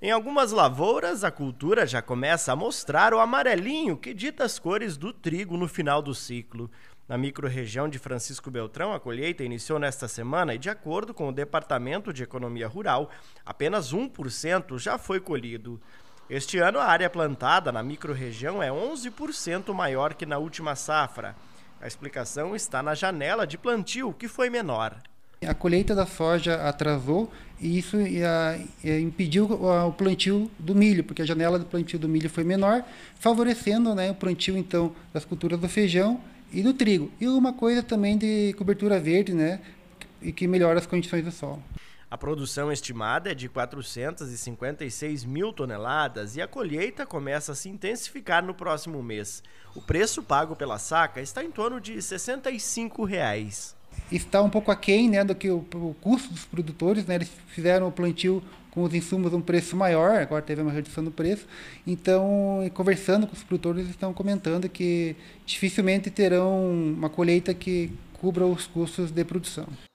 Em algumas lavouras, a cultura já começa a mostrar o amarelinho que dita as cores do trigo no final do ciclo. Na microrregião de Francisco Beltrão, a colheita iniciou nesta semana e, de acordo com o Departamento de Economia Rural, apenas 1% já foi colhido. Este ano, a área plantada na microrregião é 11% maior que na última safra. A explicação está na janela de plantio, que foi menor. A colheita da soja atrasou e isso impediu o, o plantio do milho, porque a janela do plantio do milho foi menor, favorecendo né, o plantio então das culturas do feijão e do trigo. E uma coisa também de cobertura verde, né, e que melhora as condições do solo. A produção estimada é de 456 mil toneladas e a colheita começa a se intensificar no próximo mês. O preço pago pela saca está em torno de R$ 65. Reais está um pouco aquém né, do que o, o custo dos produtores. Né, eles fizeram o plantio com os insumos a um preço maior, agora teve uma redução do preço. Então, conversando com os produtores, estão comentando que dificilmente terão uma colheita que cubra os custos de produção.